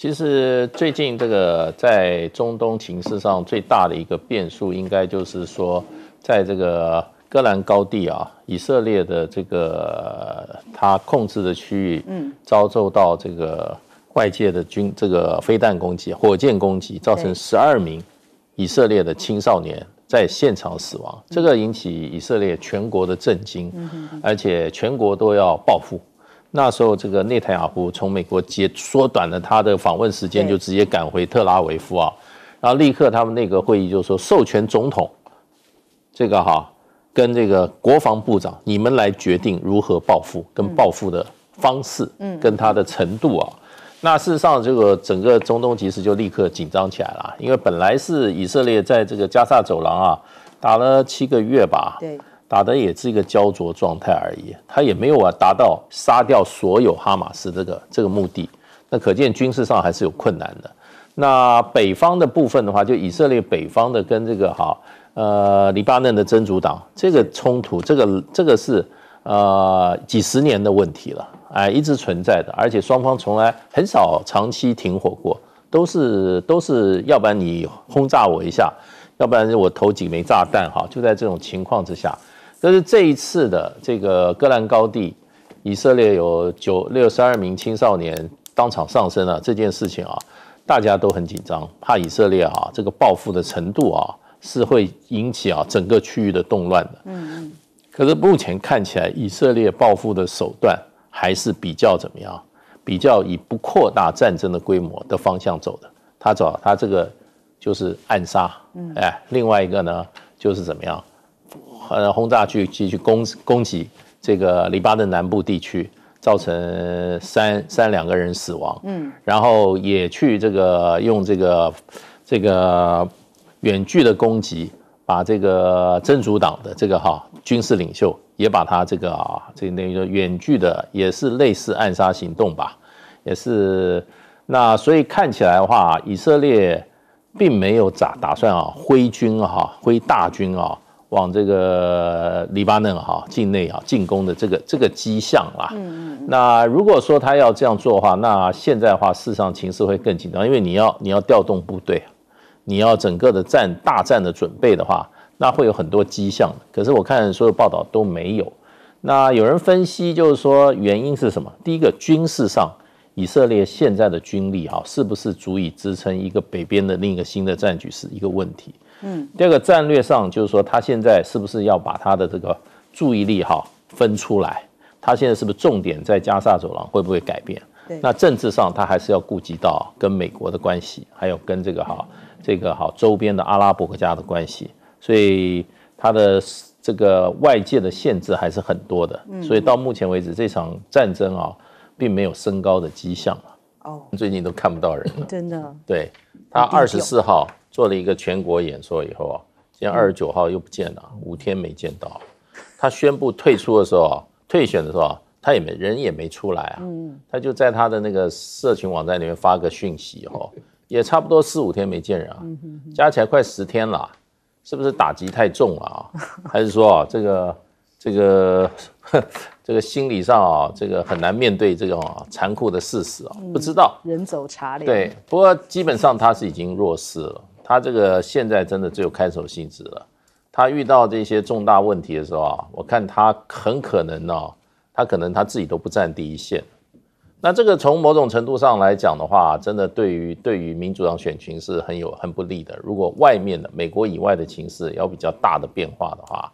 其实最近这个在中东情势上最大的一个变数，应该就是说，在这个戈兰高地啊，以色列的这个他控制的区域，嗯，遭受到这个外界的军这个飞弹攻击、火箭攻击，造成十二名以色列的青少年在现场死亡，这个引起以色列全国的震惊，嗯，而且全国都要报复。那时候，这个内塔亚胡从美国接缩短了他的访问时间，就直接赶回特拉维夫啊，然后立刻他们那个会议就说授权总统，这个哈跟这个国防部长，你们来决定如何报复跟报复的方式，嗯，跟他的程度啊。那事实上，这个整个中东其实就立刻紧张起来了，因为本来是以色列在这个加沙走廊啊打了七个月吧，对。打的也是一个焦灼状态而已，他也没有啊达到杀掉所有哈马斯这个这个目的，那可见军事上还是有困难的。那北方的部分的话，就以色列北方的跟这个哈呃黎巴嫩的真主党这个冲突，这个这个是呃几十年的问题了，哎，一直存在的，而且双方从来很少长期停火过，都是都是要不然你轰炸我一下，要不然我投几枚炸弹哈，就在这种情况之下。但是这一次的这个戈兰高地，以色列有九六十二名青少年当场丧生了这件事情啊，大家都很紧张，怕以色列啊这个报复的程度啊是会引起啊整个区域的动乱的。嗯。可是目前看起来，以色列报复的手段还是比较怎么样？比较以不扩大战争的规模的方向走的。他走他这个就是暗杀，哎，另外一个呢就是怎么样？呃，轰炸去继续攻攻击这个黎巴嫩南部地区，造成三三两个人死亡。嗯，然后也去这个用这个这个远距的攻击，把这个真主党的这个哈军事领袖也把他这个啊，这那个远距的也是类似暗杀行动吧，也是那所以看起来的话，以色列并没有咋打算啊，挥军哈，挥大军啊。往这个黎巴嫩哈境内啊进攻的这个这个迹象啊，那如果说他要这样做的话，那现在的话事实上情势会更紧张，因为你要你要调动部队，你要整个的战大战的准备的话，那会有很多迹象。可是我看所有报道都没有。那有人分析就是说原因是什么？第一个军事上，以色列现在的军力哈是不是足以支撑一个北边的另一个新的战局是一个问题。嗯，第二个战略上就是说，他现在是不是要把他的这个注意力哈分出来？他现在是不是重点在加沙走廊？会不会改变？对，那政治上他还是要顾及到跟美国的关系，还有跟这个哈这个哈周边的阿拉伯国家的关系，所以他的这个外界的限制还是很多的。所以到目前为止，这场战争啊，并没有升高的迹象啊。哦，最近都看不到人了。真的，对他二十四号。做了一个全国演说以后啊，今天二十九号又不见了，五天没见到。他宣布退出的时候啊，退选的时候他也没人也没出来啊。他就在他的那个社群网站里面发个讯息哦，也差不多四五天没见人啊，加起来快十天了，是不是打击太重了啊？还是说啊，这个这个 这个心理上啊，这个很难面对这种残酷的事实啊？不知道。人走茶凉。对，不过基本上他是已经弱势了。他这个现在真的只有看守性质了。他遇到这些重大问题的时候啊，我看他很可能呢，他可能他自己都不站第一线。那这个从某种程度上来讲的话，真的对于对于民主党选情是很有很不利的。如果外面的美国以外的情势有比较大的变化的话，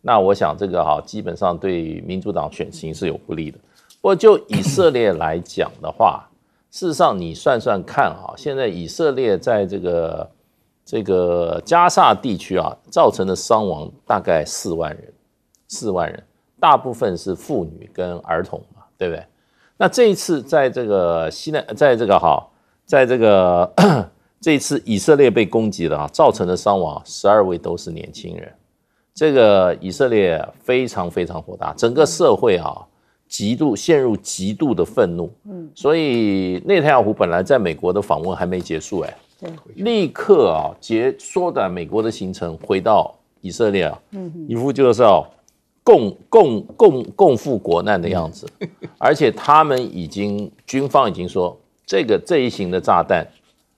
那我想这个哈，基本上对民主党选情是有不利的。不过就以色列来讲的话，事实上你算算看啊，现在以色列在这个。这个加沙地区啊，造成的伤亡大概四万人，四万人，大部分是妇女跟儿童嘛，对不对？那这一次在这个西南，在这个哈，在这个 这一次以色列被攻击了啊，造成的伤亡十二位都是年轻人，这个以色列非常非常火大，整个社会啊极度陷入极度的愤怒。嗯，所以内塔亚胡本来在美国的访问还没结束哎。立刻啊，结缩短美国的行程，回到以色列啊。嗯，一副就是哦，共共共共赴国难的样子。而且他们已经军方已经说，这个这一型的炸弹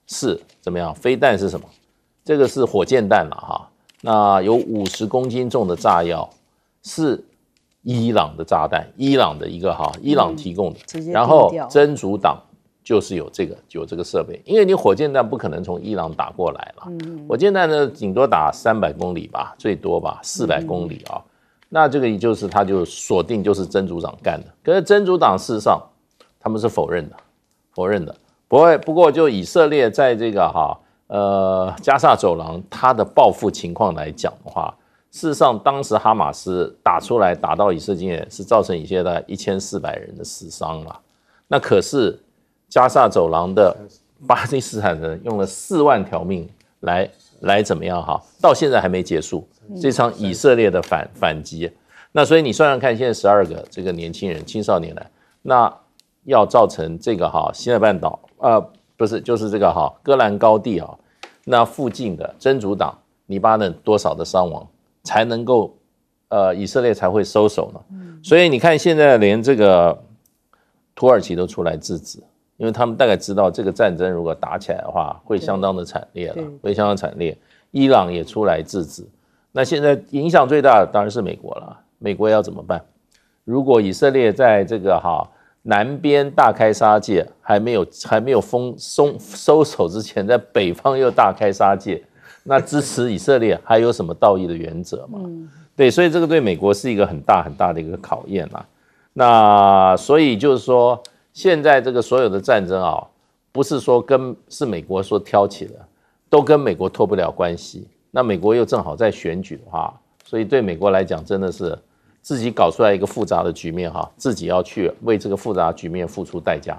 是怎么样？飞弹是什么？这个是火箭弹了哈。那有五十公斤重的炸药，是伊朗的炸弹，伊朗的一个哈，伊朗提供的。然后真主党。就是有这个有这个设备，因为你火箭弹不可能从伊朗打过来了，火箭弹呢，顶多打三百公里吧，最多吧，四百公里啊。那这个也就是他就锁定就是真主党干的。可是真主党事实上他们是否认的，否认的。不过不过就以色列在这个哈呃加萨走廊它的报复情况来讲的话，事实上当时哈马斯打出来打到以色列是造成以色列一千四百人的死伤了，那可是。加沙走廊的巴基斯坦人用了四万条命来来怎么样哈？到现在还没结束这场以色列的反反击。那所以你算算看，现在十二个这个年轻人、青少年来，那要造成这个哈，西奈半岛呃不是就是这个哈，戈兰高地啊，那附近的真主党、黎巴嫩多少的伤亡才能够呃以色列才会收手呢？所以你看现在连这个土耳其都出来制止。因为他们大概知道这个战争如果打起来的话，会相当的惨烈了，会相当惨烈。伊朗也出来制止。那现在影响最大的当然是美国了。美国要怎么办？如果以色列在这个哈南边大开杀戒，还没有还没有封松收手之前，在北方又大开杀戒，那支持以色列还有什么道义的原则吗？对，所以这个对美国是一个很大很大的一个考验啊。那所以就是说。现在这个所有的战争啊，不是说跟是美国说挑起的，都跟美国脱不了关系。那美国又正好在选举的话，所以对美国来讲，真的是自己搞出来一个复杂的局面哈，自己要去为这个复杂局面付出代价。